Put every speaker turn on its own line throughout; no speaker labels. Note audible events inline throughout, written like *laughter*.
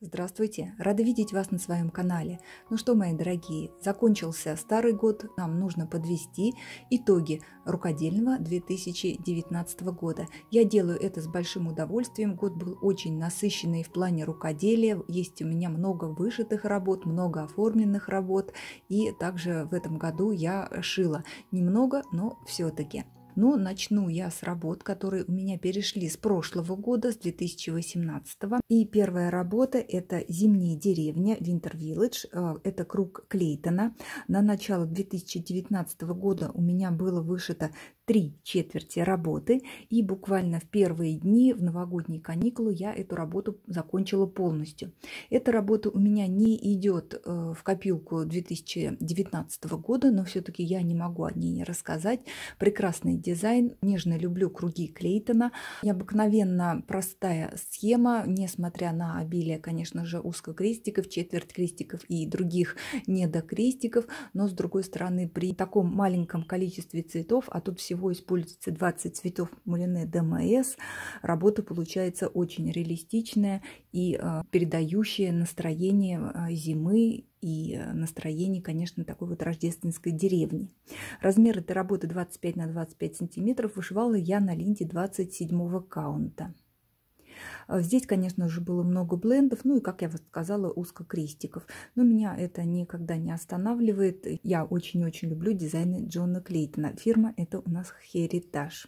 Здравствуйте, рада видеть вас на своем канале. Ну что, мои дорогие, закончился старый год, нам нужно подвести итоги рукодельного 2019 года. Я делаю это с большим удовольствием, год был очень насыщенный в плане рукоделия, есть у меня много вышитых работ, много оформленных работ, и также в этом году я шила немного, но все-таки. Но начну я с работ, которые у меня перешли с прошлого года, с 2018. И первая работа – это «Зимняя деревня» Winter Village. Э, это круг Клейтона. На начало 2019 года у меня было вышито три четверти работы, и буквально в первые дни в новогодние каникулы я эту работу закончила полностью. Эта работа у меня не идет э, в копилку 2019 года, но все-таки я не могу о ней не рассказать. Прекрасный дизайн, нежно люблю круги Клейтона, необыкновенно простая схема, несмотря на обилие, конечно же, узкокрестиков, четверть крестиков и других недокрестиков, но с другой стороны при таком маленьком количестве цветов, а тут всего всего используется 20 цветов Мулине ДМС. Работа получается очень реалистичная и э, передающая настроение э, зимы и э, настроение, конечно, такой вот рождественской деревни. Размер этой работы 25 на 25 сантиметров вышивала я на ленте 27 каунта. А здесь, конечно же, было много блендов, ну и, как я вот сказала, узко крестиков. Но меня это никогда не останавливает. Я очень-очень люблю дизайны Джона Клейтона. Фирма это у нас Heritage.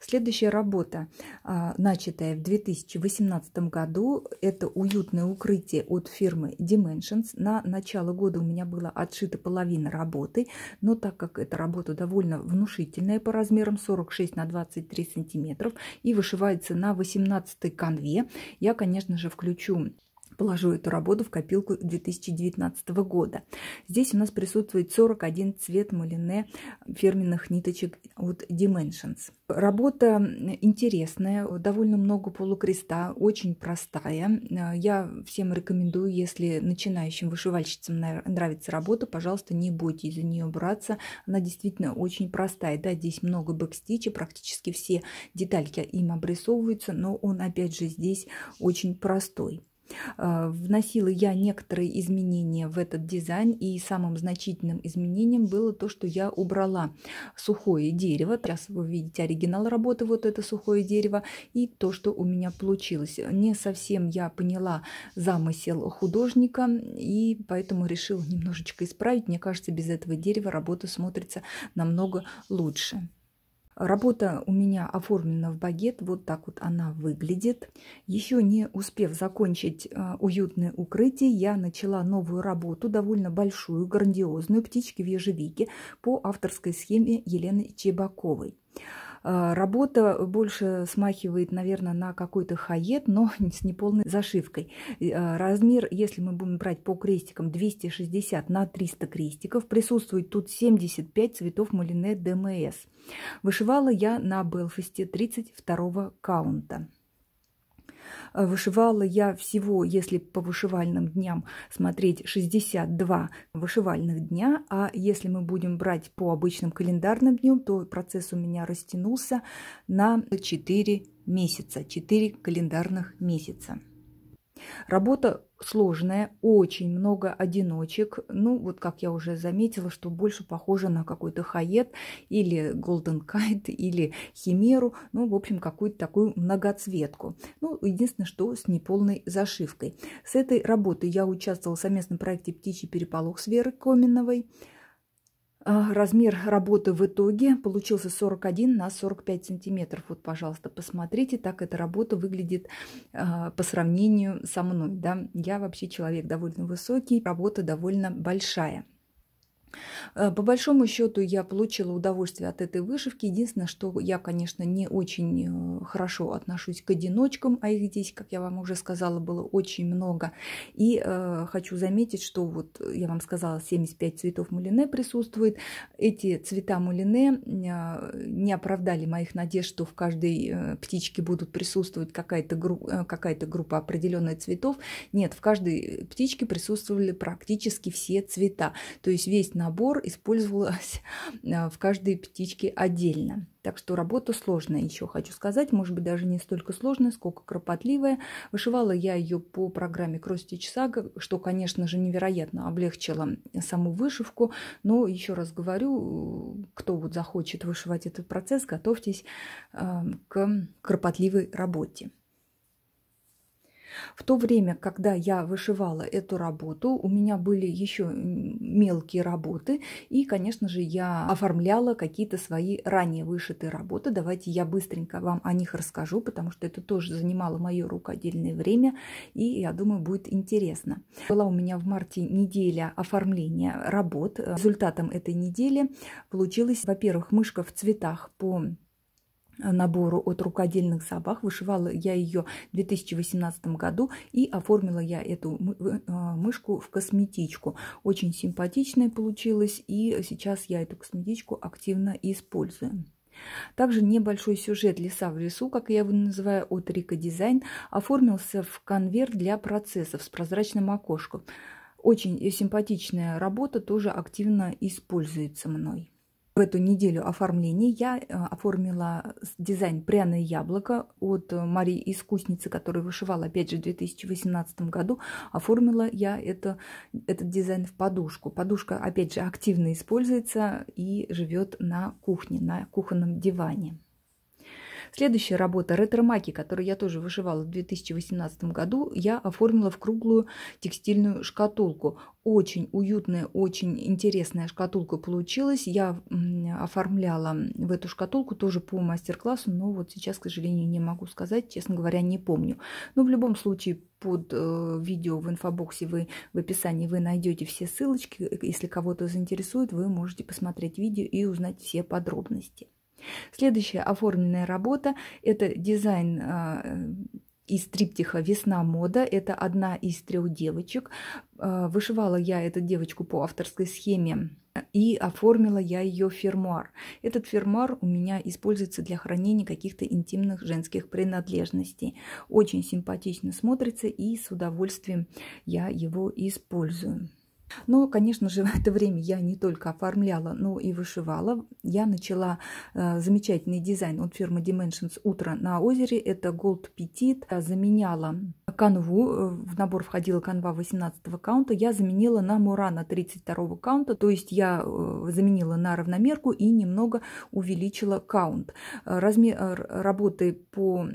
Следующая работа, а, начатая в 2018 году, это уютное укрытие от фирмы Dimensions. На начало года у меня была отшита половина работы, но так как эта работа довольно внушительная по размерам 46 на 23 сантиметров и вышивается на 18 конве, я, конечно же, включу Положу эту работу в копилку 2019 года. Здесь у нас присутствует 41 цвет малине фирменных ниточек от Dimensions. Работа интересная, довольно много полукреста, очень простая. Я всем рекомендую, если начинающим вышивальщицам нравится работа, пожалуйста, не бойтесь за нее браться. Она действительно очень простая. Да, здесь много бэкстича, практически все детальки им обрисовываются, но он опять же здесь очень простой. Э, вносила я некоторые изменения в этот дизайн, и самым значительным изменением было то, что я убрала сухое дерево. Сейчас вы видите оригинал работы, вот это сухое дерево, и то, что у меня получилось. Не совсем я поняла замысел художника, и поэтому решила немножечко исправить. Мне кажется, без этого дерева работа смотрится намного лучше. Работа у меня оформлена в багет, вот так вот она выглядит. Еще не успев закончить э, уютное укрытие, я начала новую работу, довольно большую, грандиозную «Птички в ежевике» по авторской схеме Елены Чебаковой. А, работа больше смахивает, наверное, на какой-то хаед, но *laughs* с неполной зашивкой. А, размер, если мы будем брать по крестикам, 260 на 300 крестиков. Присутствует тут 75 цветов малине ДМС. Вышивала я на Белфасте 32 каунта. Э, вышивала я всего, если по вышивальным дням смотреть, 62 вышивальных дня, а если мы будем брать по обычным календарным дням, то процесс у меня растянулся на 4 месяца, 4 календарных месяца. Работа сложная, очень много одиночек. Ну, вот как я уже заметила, что больше похоже на какой-то хайет или голден кайт или химеру. Ну, в общем, какую-то такую многоцветку. Ну, единственное, что с неполной зашивкой. С этой работы я участвовала в совместном проекте «Птичий переполох» с Верой Коминовой – а, размер работы в итоге получился 41 на 45 сантиметров. Вот, пожалуйста, посмотрите, так эта работа выглядит э, по сравнению со мной. Да? Я вообще человек довольно высокий, работа довольно большая. Э, по большому счету я получила удовольствие от этой вышивки. Единственное, что я, конечно, не очень э, хорошо отношусь к одиночкам, а их здесь, как я вам уже сказала, было очень много. И э, хочу заметить, что вот э, я вам сказала, 75 цветов мулине присутствует. Эти цвета мулине не оправдали моих надежд, что в каждой птичке будут присутствовать какая-то гру какая группа определенных цветов. Нет, в каждой птичке присутствовали практически все цвета. То есть весь на набор использовалась *laughs* э, в каждой птичке отдельно. Так что работа сложная, еще хочу сказать, может быть, даже не столько сложная, сколько кропотливая. Вышивала я ее по программе Кростич Сага, что, конечно же, невероятно облегчило саму вышивку. Но еще раз говорю, кто вот захочет вышивать этот процесс, готовьтесь э, к кропотливой работе. В то время, когда я вышивала эту работу, у меня были еще мелкие работы, и, конечно же, я оформляла какие-то свои ранее вышитые работы. Давайте я быстренько вам о них расскажу, потому что это тоже занимало мое рукодельное время, и я думаю, будет интересно. Была у меня в марте неделя оформления работ. Результатом этой недели получилась, во-первых, мышка в цветах по набору от рукодельных собак. Вышивала я ее в 2018 году и оформила я эту а, мышку в косметичку. Очень симпатичная получилась и сейчас я эту косметичку активно использую. Также небольшой сюжет «Леса в лесу», как я его называю, от Рика Дизайн, оформился в конверт для процессов с прозрачным окошком. Очень симпатичная работа, тоже активно используется мной в эту неделю оформлений я э, оформила дизайн «Пряное яблоко» от э, Марии Искусницы, которая вышивала, опять же, в 2018 году. Оформила я это, этот дизайн в подушку. Подушка, опять же, активно используется и живет на кухне, на кухонном диване. Следующая работа «Ретромаки», которую я тоже вышивала в 2018 году, я оформила в круглую текстильную шкатулку. Очень уютная, очень интересная шкатулка получилась. Я оформляла в эту шкатулку тоже по мастер-классу, но вот сейчас, к сожалению, не могу сказать, честно говоря, не помню. Но ну, в любом случае под э, видео в инфобоксе вы в описании вы найдете все ссылочки. Если кого-то заинтересует, вы можете посмотреть видео и узнать все подробности. Следующая оформленная работа – это дизайн э, из триптиха «Весна мода». Это одна из трех девочек. Э, вышивала я эту девочку по авторской схеме и оформила я ее фермуар. Этот фермуар у меня используется для хранения каких-то интимных женских принадлежностей. Очень симпатично смотрится и с удовольствием я его использую. Но, конечно же, *laughs* в это время я не только оформляла, но и вышивала. Я начала э, замечательный дизайн от фирмы Dimensions «Утро на озере». Это Gold Petite Я заменяла канву, э, в набор входила канва 18 аккаунта я заменила на мурана 32 аккаунта то есть я э, заменила на равномерку и немного увеличила каунт. Э, Размер работы по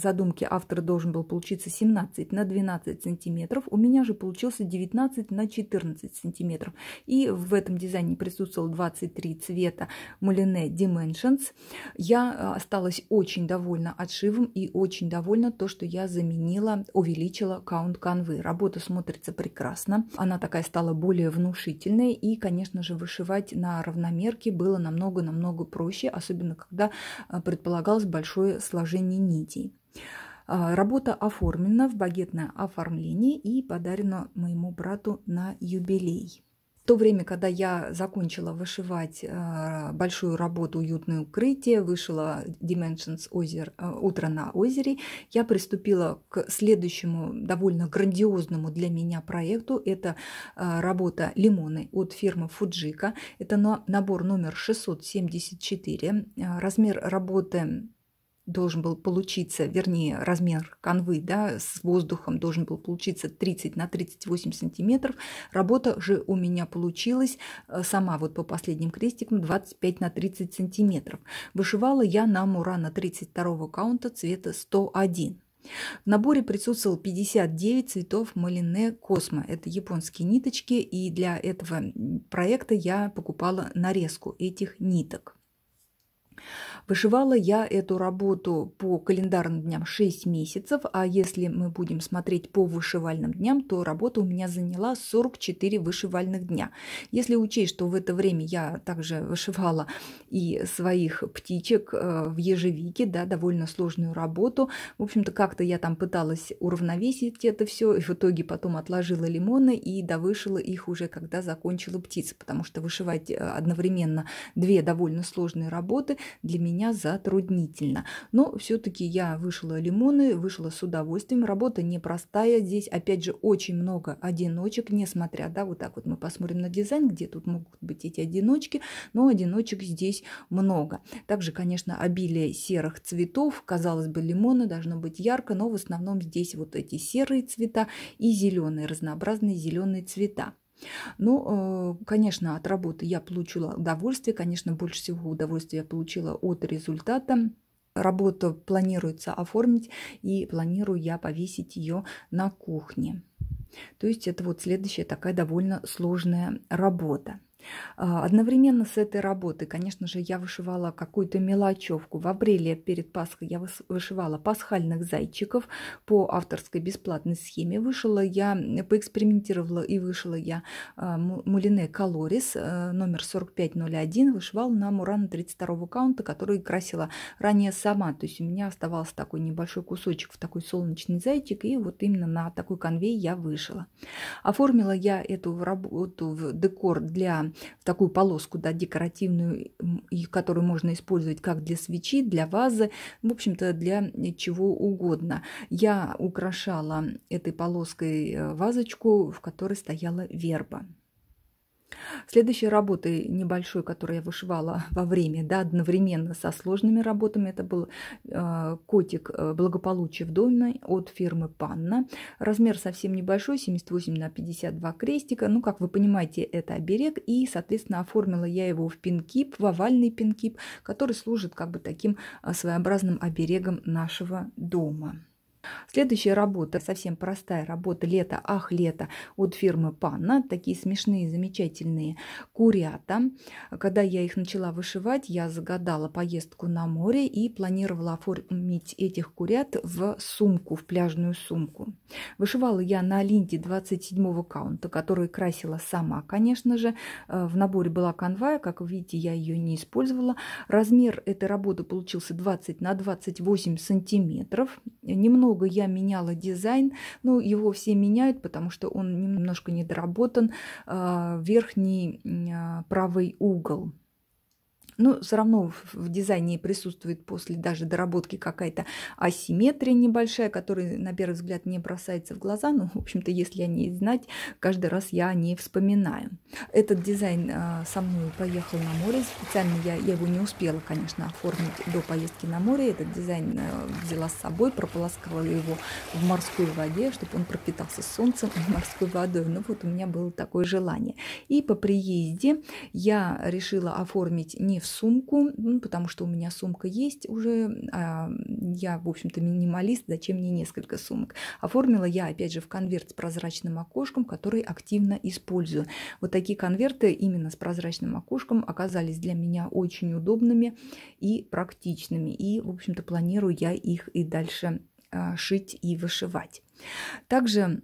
задумке автора должен был получиться 17 на 12 сантиметров, у меня же получился 19 на 14 сантиметров. И в этом дизайне присутствовал 23 цвета Moulinet Dimensions. Я осталась очень довольна отшивом и очень довольна то, что я заменила, о, увеличила каунт канвы. Работа смотрится прекрасно, она такая стала более внушительной и, конечно же, вышивать на равномерке было намного-намного проще, особенно когда э, предполагалось большое сложение нитей. А, работа оформлена в багетное оформление и подарена моему брату на юбилей то время, когда я закончила вышивать а, большую работу «Уютное укрытие», вышила Dimensions озер, э, «Утро на озере», я приступила к следующему довольно грандиозному для меня проекту. Это а, работа «Лимоны» от фирмы «Фуджика». Это набор номер 674. Э, размер работы должен был получиться, вернее, размер канвы, да, с воздухом должен был получиться 30 на 38 сантиметров. Работа же у меня получилась э, сама вот по последним крестикам 25 на 30 сантиметров. Вышивала я на Мурана 32 каунта цвета 101. В наборе присутствовал 59 цветов малине Космо. Это японские ниточки, и для этого проекта я покупала нарезку этих ниток. Вышивала я эту работу по календарным дням 6 месяцев, а если мы будем смотреть по вышивальным дням, то работа у меня заняла 44 вышивальных дня. Если учесть, что в это время я также вышивала и своих птичек э, в ежевике, да, довольно сложную работу, в общем-то, как-то я там пыталась уравновесить это все, и в итоге потом отложила лимоны и довышила их уже, когда закончила птицы, потому что вышивать э, одновременно две довольно сложные работы для меня меня затруднительно. Но все-таки я вышла лимоны, вышла с удовольствием. Работа непростая. Здесь, опять же, очень много одиночек, несмотря, да, вот так вот мы посмотрим на дизайн, где тут могут быть эти одиночки, но одиночек здесь много. Также, конечно, обилие серых цветов. Казалось бы, лимоны должно быть ярко, но в основном здесь вот эти серые цвета и зеленые, разнообразные зеленые цвета. Ну, э, конечно, от работы я получила удовольствие, конечно, больше всего удовольствия я получила от результата. Работу планируется оформить и планирую я повесить ее на кухне. То есть это вот следующая такая довольно сложная работа. А, одновременно с этой работой, конечно же, я вышивала какую-то мелочевку. В апреле перед Пасхой я вышивала пасхальных зайчиков по авторской бесплатной схеме. Вышила я, поэкспериментировала и вышила я а, Мулине Колорис э, номер 4501, вышивала на Мурана 32 каунта, который красила ранее сама. То есть у меня оставался такой небольшой кусочек в такой солнечный зайчик, и вот именно на такой конвей я вышила. Оформила я эту работу в декор для такую полоску, да, декоративную, которую можно использовать как для свечи, для вазы, в общем-то, для чего угодно. Я украшала этой полоской э, вазочку, в которой стояла верба. Следующей работой небольшой, которую я вышивала *laughs* во время, да, одновременно со сложными работами, это был э, котик э, благополучия в доме от фирмы Панна. Размер совсем небольшой, 78 на 52 крестика. Ну, как вы понимаете, это оберег. И, соответственно, оформила я его в пинкип, в овальный пинкип, который служит как бы таким э, своеобразным оберегом нашего дома. Следующая работа, совсем простая работа «Лето, ах, лето» от фирмы Панна. Такие смешные, замечательные курята. Когда я их начала вышивать, я загадала поездку на море и планировала оформить этих курят в сумку, в пляжную сумку. Вышивала я на линде 27-го каунта, который красила сама, конечно же. Э, в наборе была канва, как вы видите, я ее не использовала. Размер этой работы получился 20 на 28 сантиметров. Немного долго я меняла дизайн, ну, его все меняют, потому что он немножко недоработан, а, верхний а, правый угол. Ну, все равно в дизайне присутствует после даже доработки какая-то асимметрия небольшая, которая на первый взгляд не бросается в глаза, Ну, в общем-то, если о ней знать, каждый раз я о ней вспоминаю. Этот дизайн а, со мной поехал на море, специально я, я его не успела, конечно, оформить до поездки на море, этот дизайн э, взяла с собой, прополоскала его в морской воде, чтобы он пропитался солнцем и а морской водой. Ну вот у меня было такое желание. И по приезде я решила оформить не в сумку, ну, потому что у меня сумка есть уже. А я, в общем-то, минималист, зачем мне несколько сумок? Оформила я, опять же, в конверт с прозрачным окошком, который активно использую. Вот такие конверты именно с прозрачным окошком оказались для меня очень удобными и практичными. И, в общем-то, планирую я их и дальше а, шить и вышивать. Также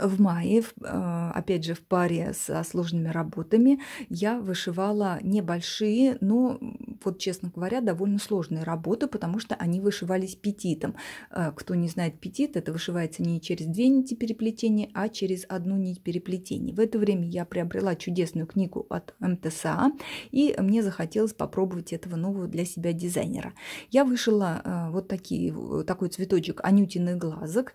в мае, э, опять же, в паре со сложными работами, я вышивала небольшие, но, вот честно говоря, довольно сложные работы, потому что они вышивались петитом. Э, кто не знает петит, это вышивается не через две нити переплетения, а через одну нить переплетения. В это время я приобрела чудесную книгу от МТСА, и мне захотелось попробовать этого нового для себя дизайнера. Я вышила э, вот такие, такой цветочек анютиных глазок.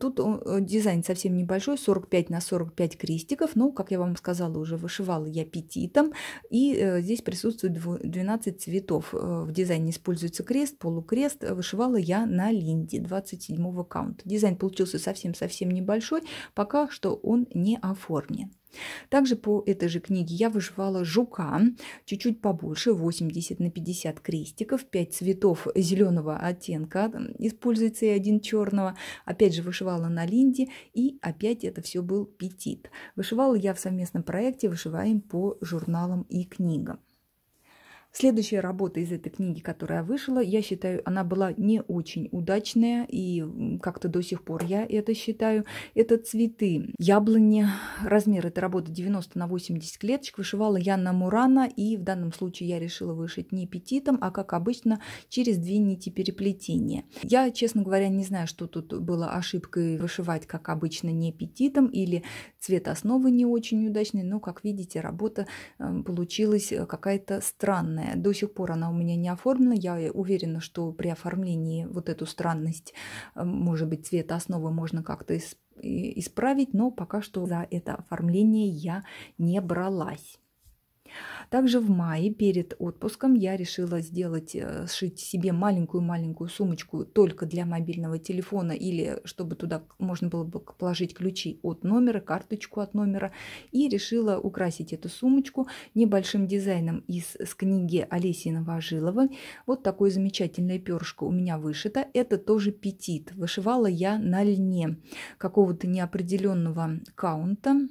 Тут дизайн совсем небольшой, небольшой, 45 на 45 крестиков. Ну, как я вам сказала, уже вышивала я петитом. И э, здесь присутствует 12 цветов. Э, в дизайне используется крест, полукрест. Вышивала я на линде 27 каунта. Дизайн получился совсем-совсем небольшой, пока что он не оформлен. Также по этой же книге я вышивала жука, чуть-чуть побольше, 80 на 50 крестиков, 5 цветов зеленого оттенка, используется и один черного. Опять же вышивала на линде и опять это все был петит. Вышивала я в совместном проекте «Вышиваем по журналам и книгам». Следующая работа из этой книги, которая вышла, я считаю, она была не очень удачная, и как-то до сих пор я это считаю. Это «Цветы яблони». Размер этой работы 90 на 80 клеточек. Вышивала Яна Мурана, и в данном случае я решила вышить не петитом, а, как обычно, через две нити переплетения. Я, честно говоря, не знаю, что тут было ошибкой вышивать, как обычно, не петитом, или цвет основы не очень удачный, но, как видите, работа э, получилась э, какая-то странная странная. До сих пор она у меня не оформлена. Я уверена, что при оформлении вот эту странность, э, может быть, цвета основы можно как-то исправить, но пока что за это оформление я не бралась. Также в мае перед отпуском я решила сделать, э, сшить себе маленькую-маленькую сумочку только для мобильного телефона или чтобы туда можно было бы положить ключи от номера, карточку от номера. И решила украсить эту сумочку небольшим дизайном из с книги Олеси Новожиловой. Вот такое замечательное перышко у меня вышито. Это тоже петит. Вышивала я на льне какого-то неопределенного каунта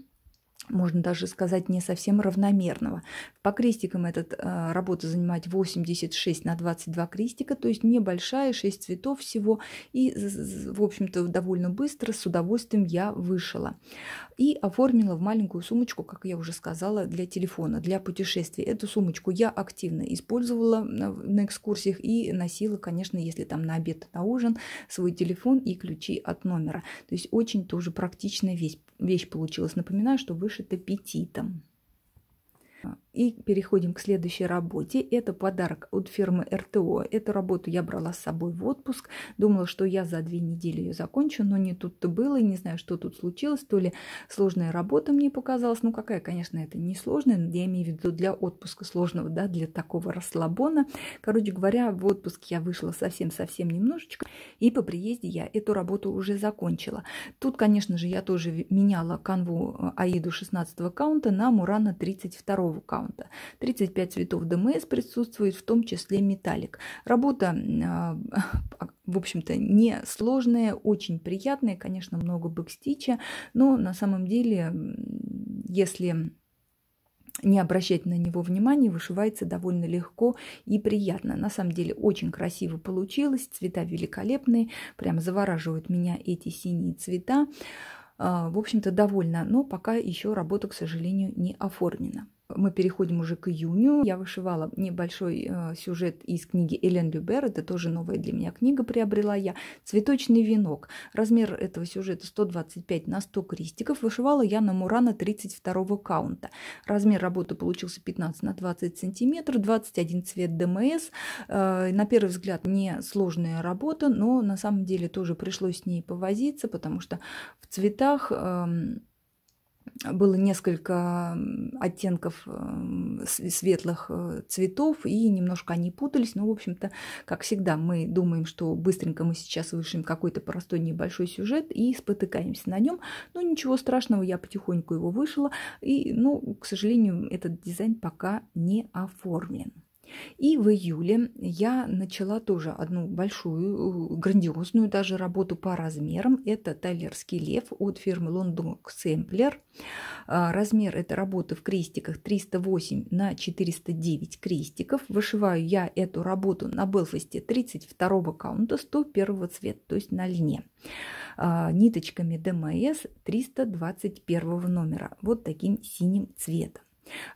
можно даже сказать, не совсем равномерного. По крестикам этот, э, работа занимает 86 на 22 крестика, то есть небольшая, 6 цветов всего. И, в общем-то, довольно быстро, с удовольствием я вышила. И оформила в маленькую сумочку, как я уже сказала, для телефона, для путешествий. Эту сумочку я активно использовала э, на экскурсиях и носила, конечно, если там на обед, на ужин, свой телефон и ключи от номера. То есть очень тоже практичная вещь вещь получилась. Напоминаю, что выше вышита петитом. И переходим к следующей работе. Это подарок от фирмы РТО. Эту работу я брала с собой в отпуск. Думала, что я за две недели ее закончу, но не тут-то было. И не знаю, что тут случилось. То ли сложная работа мне показалась. Ну, какая, конечно, это не сложная. Я имею в виду для отпуска сложного, да, для такого расслабона. Короче говоря, в отпуск я вышла совсем-совсем немножечко. И по приезде я эту работу уже закончила. Тут, конечно же, я тоже меняла канву э, Аиду 16 аккаунта на Мурана 32 аккаунта аккаунта. 35 цветов ДМС присутствует, в том числе металлик. Работа, а, *laughs* в общем-то, не сложная, очень приятная, конечно, много бэкстича, но на самом деле, если не обращать на него внимания, вышивается довольно легко и приятно. На самом деле очень красиво получилось, цвета великолепные, прям завораживают меня эти синие цвета. А, в общем-то довольно, но пока еще работа, к сожалению, не оформлена мы переходим уже к июню. Я вышивала небольшой э, сюжет из книги Элен Любер. Это тоже новая для меня книга приобрела я. Цветочный венок. Размер этого сюжета 125 на 100 крестиков. Вышивала я на Мурана 32 каунта. Размер работы получился 15 на 20 сантиметров. 21 цвет ДМС. Э, на первый взгляд не сложная работа, но на самом деле тоже пришлось с ней повозиться, потому что в цветах эм, было несколько оттенков эм, светлых э, цветов, и немножко они путались. Но, в общем-то, как всегда, мы думаем, что быстренько мы сейчас вышим какой-то простой небольшой сюжет и спотыкаемся на нем. Но ничего страшного, я потихоньку его вышила. И, ну, к сожалению, этот дизайн пока не оформлен. И в июле я начала тоже одну большую, э, грандиозную даже работу по размерам. Это талерский лев от фирмы London Сэмплер. А, размер этой работы в крестиках 308 на 409 крестиков. Вышиваю я эту работу на Белфасте 32 каунта 101 цвета, то есть на льне. А, ниточками ДМС 321 номера. Вот таким синим цветом.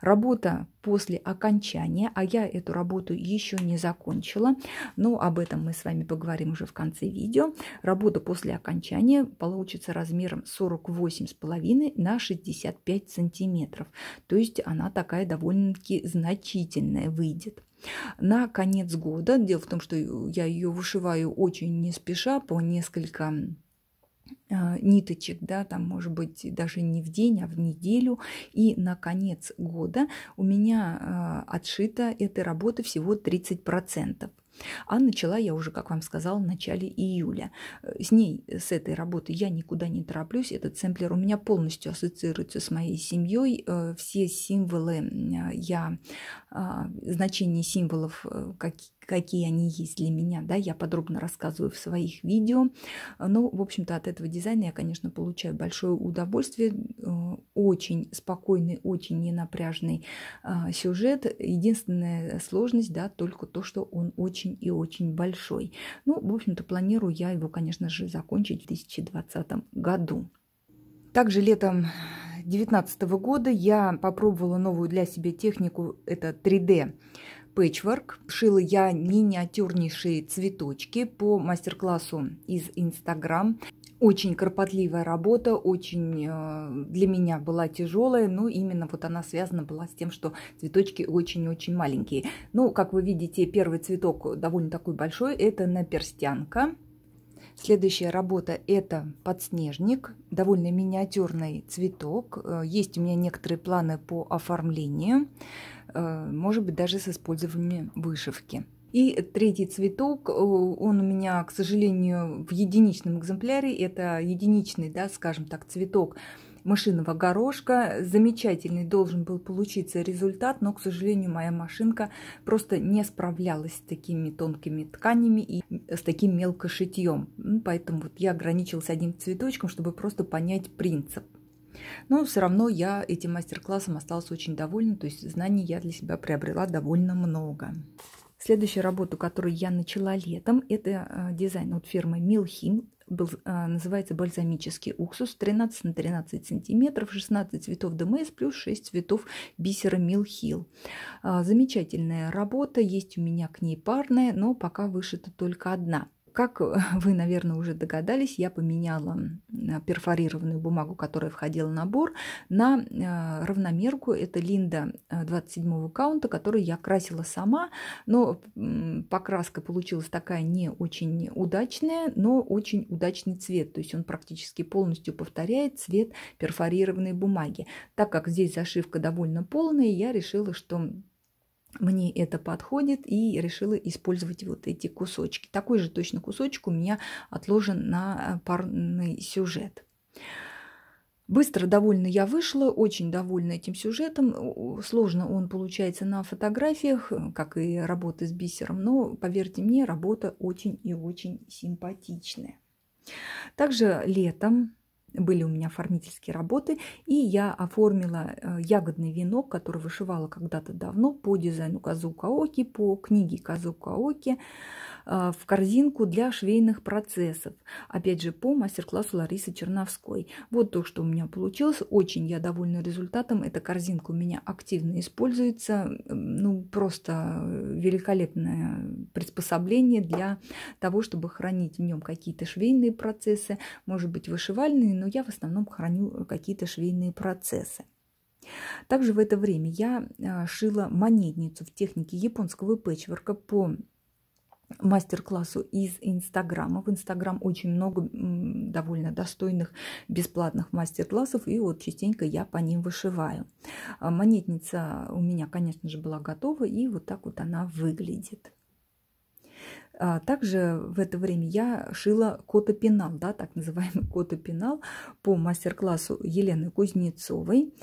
Работа после окончания, а я эту работу еще не закончила, но об этом мы с вами поговорим уже в конце видео. Работа после окончания получится размером 48,5 на 65 сантиметров. То есть она такая довольно-таки значительная выйдет. На конец года, дело в том, что я ее вышиваю очень не спеша, по несколько а, ниточек, да, там, может быть, даже не в день, а в неделю. И на конец года у меня а, отшита этой работы всего 30%. А начала я уже, как вам сказала, в начале июля. Э, с ней, с этой работы я никуда не тороплюсь. Этот сэмплер у меня полностью ассоциируется с моей семьей. Э, все символы а, я, значение символов, э, какие какие они есть для меня, да, я подробно рассказываю в своих видео, но, ну, в общем-то, от этого дизайна я, конечно, получаю большое удовольствие, э, очень спокойный, очень ненапряжный а, сюжет, единственная сложность, да, только то, что он очень и очень большой. Ну, в общем-то, планирую я его, конечно же, закончить в 2020 году. Также летом 2019 года я попробовала новую для себя технику, это 3D пэтчворк. Шила я миниатюрнейшие цветочки по мастер-классу из Инстаграм. Очень кропотливая работа, очень э, для меня была тяжелая, но именно вот она связана была с тем, что цветочки очень-очень маленькие. Ну, как вы видите, первый цветок довольно такой большой, это наперстянка. Следующая работа – это подснежник, довольно миниатюрный цветок. Э, есть у меня некоторые планы по оформлению. Э, может быть, даже с использованием вышивки. И третий цветок, э, он у меня, к сожалению, в единичном экземпляре, это единичный, да, скажем так, цветок машинного горошка. Замечательный должен был получиться результат, но, к сожалению, моя машинка просто не справлялась с такими тонкими тканями и с таким мелкошитьем. Ну, поэтому вот я ограничилась одним цветочком, чтобы просто понять принцип. Но все равно я этим мастер-классом осталась очень довольна, то есть знаний я для себя приобрела довольно много. Следующая работа, которую я начала летом, это э, дизайн от фирмы Милхим. Был, э, называется бальзамический уксус 13 на 13 сантиметров 16 цветов ДМС эм плюс 6 цветов бисера Милхил э, замечательная работа есть у меня к ней парная но пока вышита только одна как э, *laughs* вы, наверное, уже догадались, я поменяла перфорированную бумагу, которая входила в набор, на э, равномерку. Это Линда 27-го э, каунта, которую я красила сама, но покраска получилась такая не очень удачная, но очень удачный цвет. То есть он практически полностью повторяет цвет перфорированной бумаги. Так как здесь зашивка довольно полная, я решила, что мне это подходит и решила использовать вот эти кусочки. Такой же точно кусочек у меня отложен на э, парный сюжет. Быстро довольна я вышла, очень довольна этим сюжетом. Сложно он получается на фотографиях, э, как и работа с бисером, но, поверьте мне, работа очень и очень симпатичная. Также летом были у меня оформительские работы, и я оформила э, ягодный венок, который вышивала когда-то давно по дизайну Казукаоки, по книге Казукаоки, э, в корзинку для швейных процессов. Опять же, по мастер-классу Ларисы Черновской. Вот то, что у меня получилось. Очень я довольна результатом. Эта корзинка у меня активно используется. Ну, просто э, великолепное приспособление для того, чтобы хранить в нем какие-то швейные процессы, может быть, вышивальные, но но я в основном храню э, какие-то швейные процессы. Также в это время я а, шила монетницу в технике японского пэчворка по мастер-классу из Инстаграма. В Инстаграм очень много довольно достойных бесплатных мастер-классов, и вот частенько я по ним вышиваю. А, монетница у меня, конечно же, была готова, и вот так вот она выглядит. А, также в это время я шила котопенал, да, так называемый котопенал по мастер-классу Елены Кузнецовой.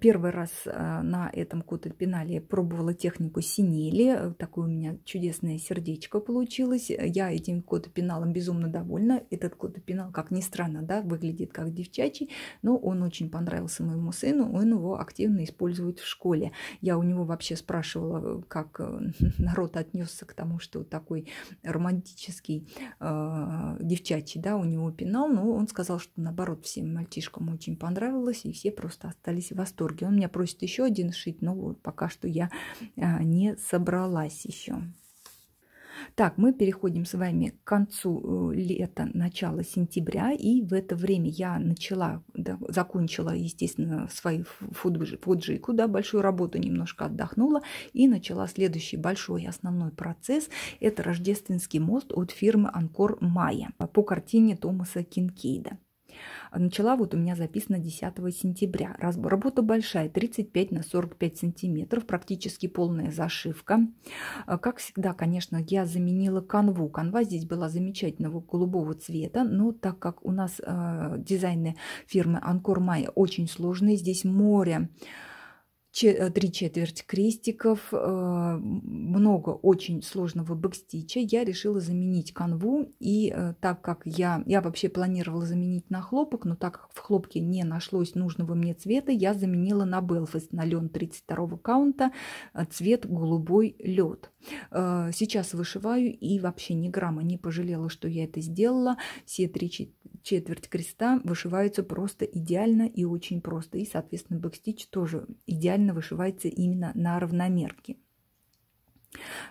Первый раз э, на этом кутальпинале пробовала технику синели. Э, такое у меня чудесное сердечко получилось. Я этим пеналом безумно довольна. Этот пенал как ни странно, да, выглядит как девчачий, но он очень понравился моему сыну. Он его активно использует в школе. Я у него вообще спрашивала, э, как *laughs* народ отнесся к тому, что такой романтический э, девчачий, да, у него пенал, но он сказал, что наоборот всем мальчишкам очень понравилось, и все просто остались в восторге восторге. Он меня просит еще один шить, но пока что я а, не собралась еще. Так, мы переходим с вами к концу э, лета, начало сентября, и в это время я начала, да, закончила, естественно, свою фуджику, да, большую работу, немножко отдохнула, и начала следующий большой основной процесс. Это рождественский мост от фирмы Анкор Майя по картине Томаса Кинкейда. А начала вот у меня записано 10 сентября. Работа большая, 35 на 45 сантиметров, практически полная зашивка. А, как всегда, конечно, я заменила канву. Канва здесь была замечательного голубого цвета, но так как у нас э, дизайны фирмы Анкор Майя очень сложные, здесь море Э, три четверть крестиков, э, много очень сложного бэкстича. Я решила заменить канву, и э, так как я, я вообще планировала заменить на хлопок, но так как в хлопке не нашлось нужного мне цвета, я заменила на Белфаст, на лен 32 каунта, цвет голубой лед. Сейчас вышиваю и вообще ни грамма не пожалела, что я это сделала. Все три четверть креста вышиваются просто идеально и очень просто. И, соответственно, бэкстич тоже идеально правильно вышивается именно на равномерке.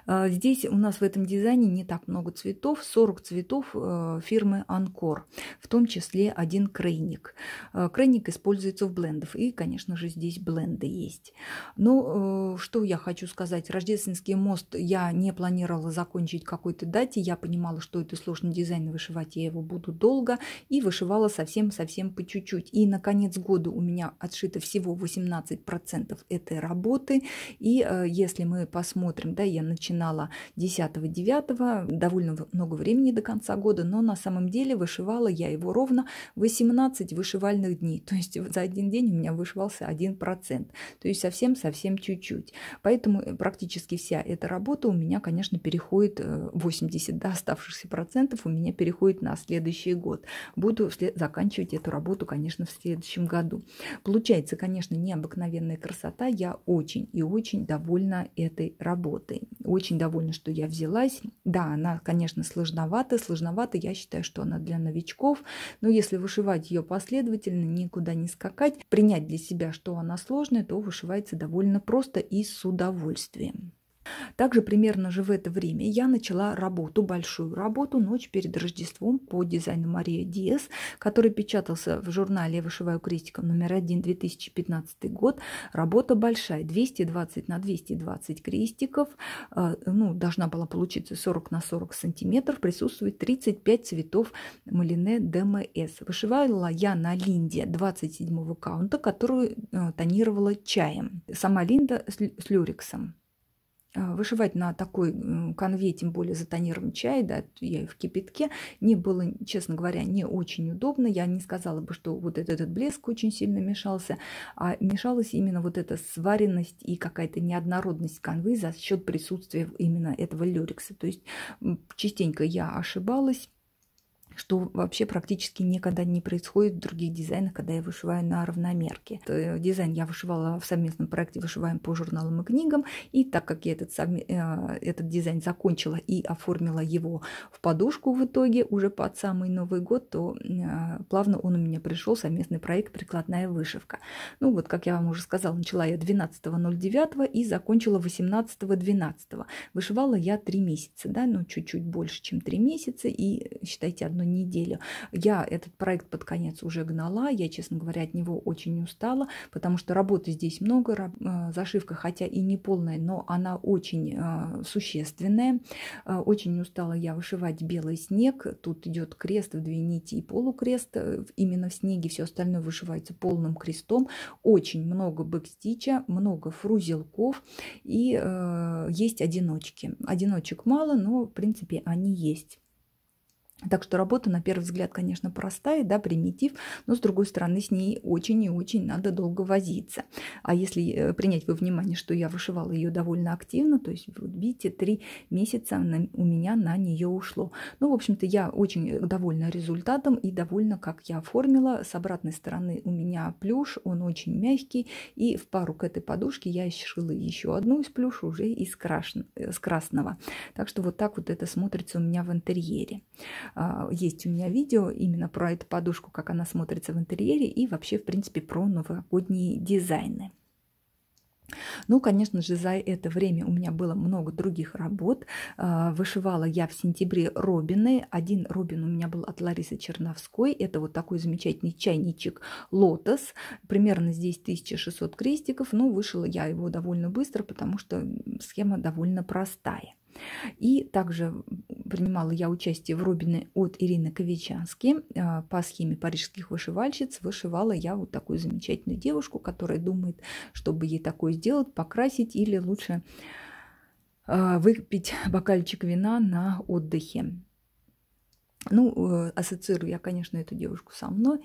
А, здесь у нас в этом дизайне не так много цветов, 40 цветов э, фирмы Анкор, в том числе один крейник. Э, крейник используется в блендах, и, конечно же, здесь бленды есть. Но ну, э, что я хочу сказать, рождественский мост я не планировала закончить какой-то дате, я понимала, что это сложный дизайн, вышивать я его буду долго, и вышивала совсем-совсем по чуть-чуть. И на конец года у меня отшито всего 18% этой работы, и если мы посмотрим, да, я начинала 10-9, довольно много времени до конца года, но на самом деле вышивала я его ровно 18 вышивальных дней. То есть за один день у меня вышивался 1%. То есть совсем-совсем чуть-чуть. Поэтому э, практически вся эта работа у меня, конечно, переходит 80 э, до да, оставшихся процентов у меня переходит на следующий год. Буду заканчивать эту работу, конечно, в следующем году. Получается, конечно, необыкновенная красота. Я очень и очень довольна этой работой очень довольна, что я взялась. Да, она, конечно, сложновата. Сложновата, я считаю, что она для новичков. Но если вышивать ее последовательно, никуда не скакать, принять для себя, что она сложная, то вышивается довольно просто и с удовольствием. Также примерно же в это время я начала работу, большую работу «Ночь перед Рождеством» по дизайну Мария Диас, который печатался в журнале «Вышиваю критиком» номер 1 2015 год. Работа большая, 220 на 220 крестиков, а, ну, должна была получиться 40 на 40 сантиметров, присутствует 35 цветов малине ДМС. Вышивала я на линде 27 аккаунта которую э, тонировала чаем. Сама линда с люрексом. А, вышивать на такой конве, тем более затонированный чай, да, я и в кипятке, не было, честно говоря, не очень удобно. Я не сказала бы, что вот этот, этот блеск очень сильно мешался, а мешалась именно вот эта сваренность и какая-то неоднородность конвы за счет присутствия именно этого люрикса. То есть частенько я ошибалась, что вообще практически никогда не происходит в других дизайнах, когда я вышиваю на равномерке. Это дизайн я вышивала в совместном проекте «Вышиваем по журналам и книгам», и так как я этот, совме... Э, этот дизайн закончила и оформила его в подушку в итоге уже под самый Новый год, то э, плавно он у меня пришел, совместный проект «Прикладная вышивка». Ну вот, как я вам уже сказала, начала я 12.09 и закончила 18.12. Вышивала я три месяца, да, ну чуть-чуть больше, чем три месяца, и э, считайте, одно примерно неделю. Я этот проект под конец уже гнала, я, честно говоря, от него очень устала, потому что работы здесь много, э, зашивка, хотя и не полная, но она очень э, существенная. Э, очень устала я вышивать белый снег, тут идет крест в две нити и полукрест, именно в снеге все остальное вышивается полным крестом, очень много бэкстича, много фрузелков и э, есть одиночки. Одиночек мало, но в принципе они есть. Так что работа, на первый взгляд, конечно, простая, да, примитив, но, с другой стороны, с ней очень и очень надо долго возиться. А если э, принять во внимание, что я вышивала ее довольно активно, то есть, вот видите, три месяца на, у меня на нее ушло. Ну, в общем-то, я очень э, довольна результатом и довольна, как я оформила. С обратной стороны у меня плюш, он очень мягкий, и в пару к этой подушке я сшила еще одну из плюш уже из краш... Э, с красного. Так что вот так вот это смотрится у меня в интерьере. А, есть у меня видео именно про эту подушку, как она смотрится в интерьере и вообще, в принципе, про новогодние дизайны. Ну, конечно же, за это время у меня было много других работ. А, вышивала я в сентябре робины. Один робин у меня был от Ларисы Черновской. Это вот такой замечательный чайничек «Лотос». Примерно здесь 1600 крестиков. Ну, вышила я его довольно быстро, потому что схема довольно простая. И также принимала я участие в Робине от Ирины Ковичански. Э, по схеме парижских вышивальщиц вышивала я вот такую замечательную девушку, которая думает, чтобы ей такое сделать, покрасить или лучше э, выпить бокальчик вина на отдыхе. Ну, э, ассоциирую я, конечно, эту девушку со мной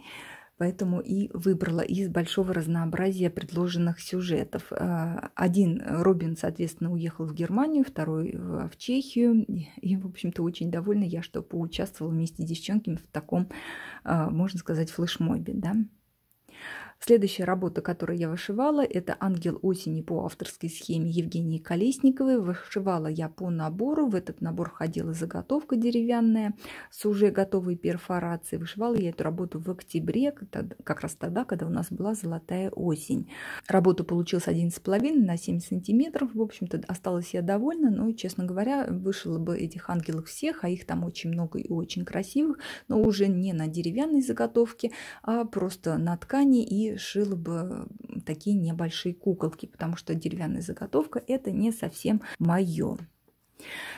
поэтому и выбрала из большого разнообразия предложенных сюжетов. А, один э, Робин, соответственно, уехал в Германию, второй э, в Чехию. И, в общем-то, очень довольна я, что поучаствовала вместе с девчонками в таком, а, можно сказать, флешмобе. Да? Следующая работа, которую я вышивала, это «Ангел осени» по авторской схеме Евгении Колесниковой. Вышивала я по набору. В этот набор входила заготовка деревянная с уже готовой перфорацией. Вышивала я эту работу в октябре, как раз тогда, когда у нас была золотая осень. Работа получилась 11,5 на 7 сантиметров. В общем-то, осталась я довольна, но, честно говоря, вышила бы этих ангелов всех, а их там очень много и очень красивых, но уже не на деревянной заготовке, а просто на ткани и шила бы такие небольшие куколки, потому что деревянная заготовка это не совсем мое.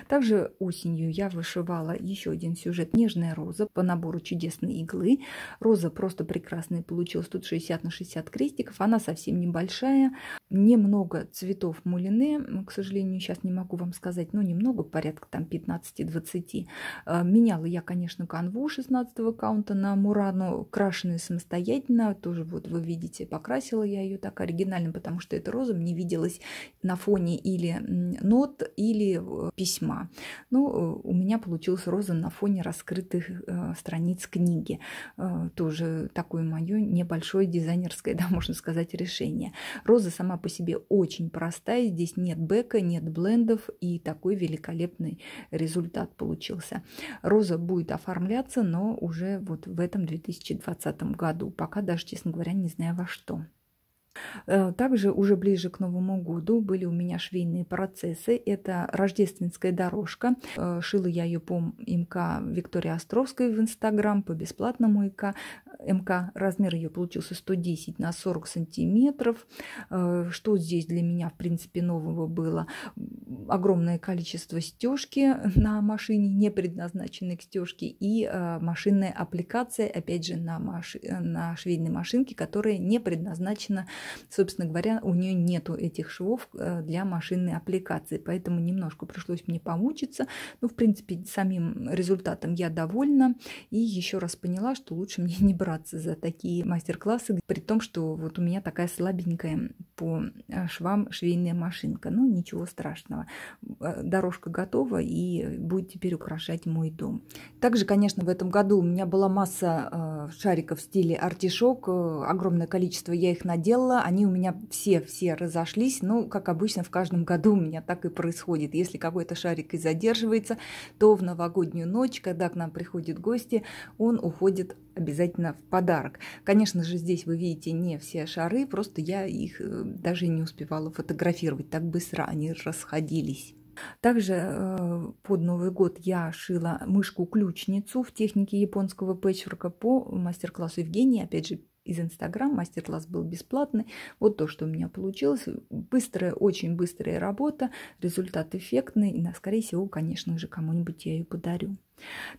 Также осенью я вышивала еще один сюжет «Нежная роза» по набору чудесной иглы. Роза просто прекрасная получилась, тут 60 на 60 крестиков, она совсем небольшая, немного цветов мулины, к сожалению, сейчас не могу вам сказать, но немного, порядка там 15-20. А, меняла я, конечно, канву 16 аккаунта на Мурану, крашеную самостоятельно, тоже вот вы видите, покрасила я ее так оригинально, потому что эта роза мне виделась на фоне или нот, или э, письма. Ну, э, у меня получилась роза на фоне раскрытых э, страниц книги. Тоже такое мое небольшое дизайнерское, *laughs* да, можно сказать, решение. Роза сама по себе очень простая, здесь нет бэка, нет блендов и такой великолепный результат получился. Роза будет оформляться, но уже вот в этом 2020 году, пока даже, честно говоря, не знаю во что. Э, также уже ближе к Новому году были у меня швейные процессы. Это рождественская дорожка. Э, шила я ее по МК Виктории Островской в Инстаграм, по бесплатному ИК. МК размер ее получился 110 на 40 сантиметров. Э, что здесь для меня, в принципе, нового было? Огромное количество стежки *laughs* на машине, не предназначенной к стежке, и машинная аппликация, опять же, на, маш... на швейной машинке, которая не предназначена Собственно говоря, у нее нету этих швов э, для машинной аппликации, поэтому немножко пришлось мне помучиться. Но, ну, в принципе, самим результатом я довольна. И еще раз поняла, что лучше мне не браться за такие мастер-классы, при том, что вот у меня такая слабенькая по э, швам швейная машинка. Но ну, ничего страшного. Э, дорожка готова и будет теперь украшать мой дом. Также, конечно, в этом году у меня была масса шариков в стиле артишок. Огромное количество я их надела было, они у меня все-все разошлись, ну, как обычно, в каждом году у меня так и происходит. Если какой-то шарик и задерживается, то в новогоднюю ночь, когда к нам приходят гости, он уходит обязательно в подарок. Конечно же, здесь вы видите не все шары, просто я их э, даже не успевала фотографировать, так быстро они расходились. Также э, под Новый год я шила мышку-ключницу в технике японского пэтчворка по мастер-классу Евгении. Опять же, из Инстаграм. Мастер-класс был бесплатный. Вот то, что у меня получилось. Быстрая, очень быстрая работа. Результат эффектный. И, скорее всего, конечно же, кому-нибудь я ее подарю.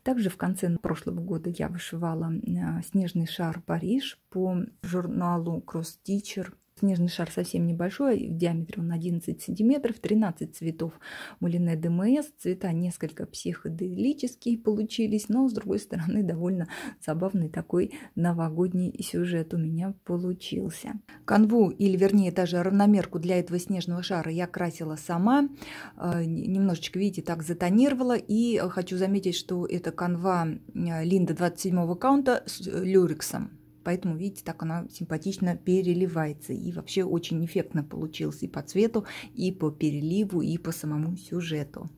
Также в конце прошлого года я вышивала э, снежный шар Париж по журналу Cross Teacher Снежный шар совсем небольшой, в диаметре он 11 сантиметров, 13 цветов Мулине ДМС. Цвета несколько психоделические получились, но, с другой стороны, *laughs* довольно забавный такой новогодний сюжет у меня получился. Канву, или вернее даже равномерку для этого снежного шара я красила сама. Э, немножечко, видите, так затонировала. И хочу заметить, что это канва э, Линда 27 аккаунта с э, люрексом. Поэтому, видите, так она симпатично переливается. И вообще очень эффектно получился и по цвету, и по переливу, и по самому сюжету.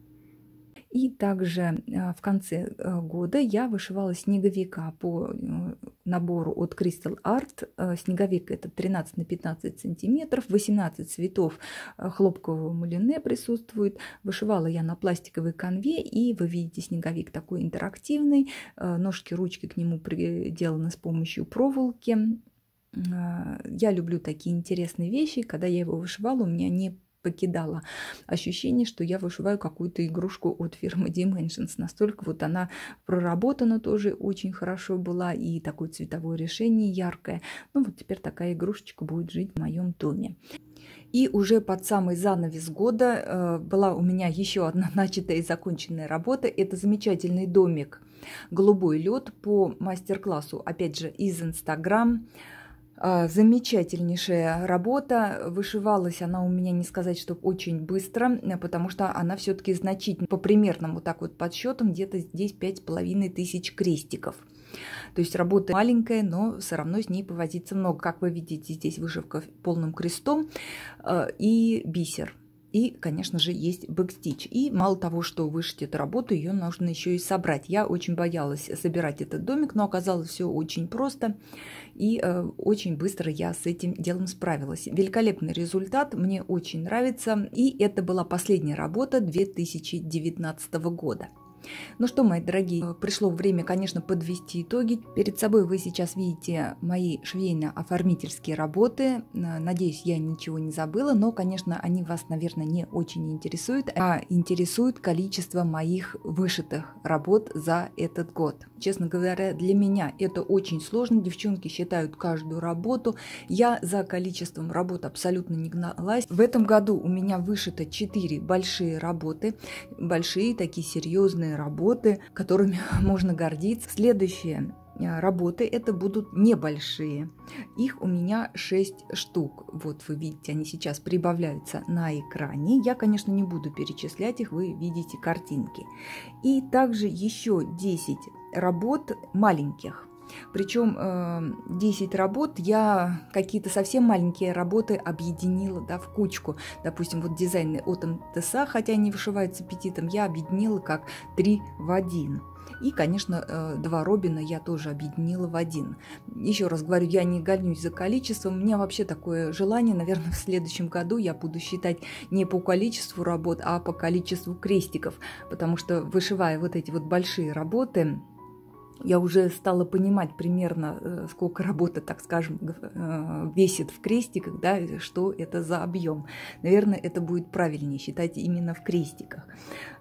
И также э, в конце э, года я вышивала снеговика по э, набору от Crystal Art. Снеговик это 13 на 15 сантиметров, 18 цветов хлопкового мулине присутствует. Вышивала я на пластиковой конве, и вы видите снеговик такой интерактивный. Ножки, ручки к нему приделаны с помощью проволоки. Я люблю такие интересные вещи. Когда я его вышивала, у меня не покидало ощущение, что я вышиваю какую-то игрушку от фирмы Dimensions. Настолько вот она проработана тоже очень хорошо была, и такое цветовое решение яркое. Ну вот теперь такая игрушечка будет жить в моем доме. И уже под самый занавес года э, была у меня еще одна *laughs* начатая и законченная работа. Это замечательный домик «Голубой лед» по мастер-классу, опять же, из Инстаграм. Instagram а, замечательнейшая работа. Вышивалась она у меня, не сказать, что очень быстро, а, потому что она все-таки значительно, по примерному так вот подсчетам, где-то здесь пять половиной тысяч крестиков. То есть работа маленькая, но все равно с ней повозиться много. Как вы видите, здесь вышивка полным крестом а, и бисер – и, конечно же, есть бэкстич. И мало того, что вышить эту работу, ее нужно еще и собрать. Я очень боялась собирать этот домик, но оказалось все очень просто. И э, очень быстро я с этим делом справилась. Великолепный результат, мне очень нравится. И это была последняя работа 2019 года. Ну что, мои дорогие, э, пришло время, конечно, подвести итоги. Перед собой вы сейчас видите мои швейно-оформительские работы. Надеюсь, я ничего не забыла, но, конечно, они вас, наверное, не очень интересуют, а интересует количество моих вышитых работ за этот год. Честно говоря, для меня это очень сложно. Девчонки считают каждую работу. Я за количеством работ абсолютно не гналась. В этом году у меня вышито 4 большие работы, большие такие серьезные важные работы, которыми *laughs* можно гордиться. Следующее э, работы это будут небольшие. Их у меня 6 штук. Вот вы видите, они сейчас прибавляются на экране. Я, конечно, не буду перечислять их, вы видите картинки. И также еще 10 работ маленьких. Причем 10 э, работ я какие-то совсем маленькие работы объединила да, в кучку. Допустим, вот дизайны от МТСа, хотя они вышиваются петитом, я объединила как 3 в 1. И, конечно, э, два Робина я тоже объединила в один. Еще раз говорю, я не гонюсь за количеством. У меня вообще такое желание, наверное, в следующем году я буду считать не по количеству работ, а по количеству крестиков. Потому что, вышивая вот эти вот большие работы, я уже стала понимать примерно, э, сколько работа, так скажем, э, весит в крестиках, да, что это за объем. Наверное, это будет правильнее считать именно в крестиках.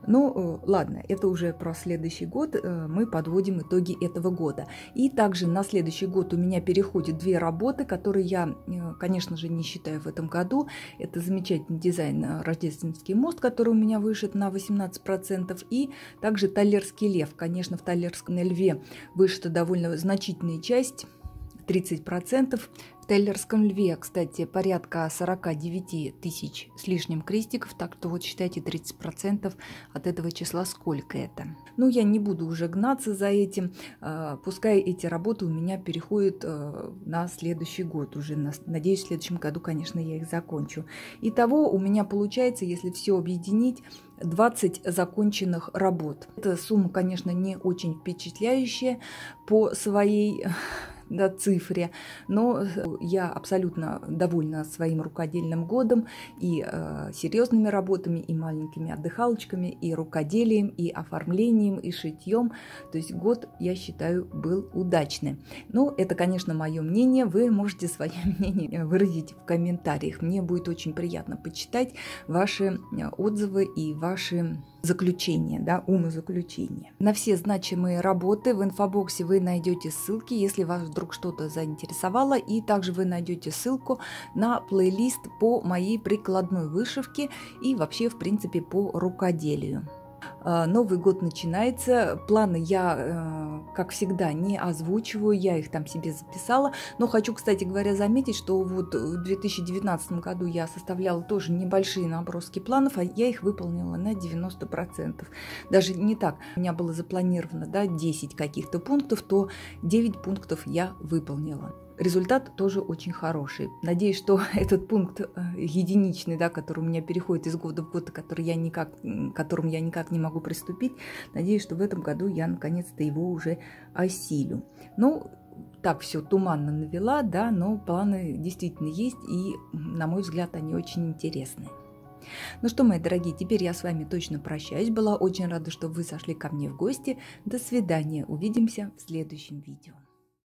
Ну, э, ладно, это уже про следующий год. Мы подводим итоги этого года. И также на следующий год у меня переходят две работы, которые я, конечно же, не считаю в этом году. Это замечательный дизайн «Рождественский мост», который у меня вышит на 18%, и также «Талерский лев». Конечно, в «Талерском льве» Выше это довольно значительная часть, 30%. В Теллерском льве, кстати, порядка 49 тысяч с лишним крестиков, так что вот считайте 30% от этого числа сколько это. Ну, я не буду уже гнаться за этим, а, пускай эти работы у меня переходят а, на следующий год уже. Надеюсь, в следующем году, конечно, я их закончу. Итого у меня получается, если все объединить, 20 законченных работ. Эта сумма, конечно, не очень впечатляющая по своей да, цифре. Но э, я абсолютно довольна своим рукодельным годом и э, серьезными работами, и маленькими отдыхалочками, и рукоделием, и оформлением, и шитьем. То есть год, я считаю, был удачным. Но ну, это, конечно, мое мнение. Вы можете свое *laughs* мнение выразить в комментариях. Мне будет очень приятно почитать ваши э, отзывы и ваши заключение, да, умозаключение. На все значимые работы в инфобоксе вы найдете ссылки, если вас вдруг что-то заинтересовало, и также вы найдете ссылку на плейлист по моей прикладной вышивке и вообще, в принципе, по рукоделию. А, Новый год начинается. Планы я, э, как всегда, не озвучиваю, я их там себе записала. Но хочу, кстати говоря, заметить, что вот в 2019 году я составляла тоже небольшие наброски планов, а я их выполнила на 90%. Даже не так. У меня было запланировано да, 10 каких-то пунктов, то 9 пунктов я выполнила результат тоже очень хороший. Надеюсь, что *laughs* этот пункт э, единичный, да, который у меня переходит из года в год, который я никак, к которому я никак не могу приступить, надеюсь, что в этом году я наконец-то его уже осилю. Ну, так все туманно навела, да, но планы действительно есть, и, на мой взгляд, они очень интересные. Ну что, мои дорогие, теперь я с вами точно прощаюсь. Была очень рада, что вы сошли ко мне в гости. До свидания. Увидимся в следующем видео.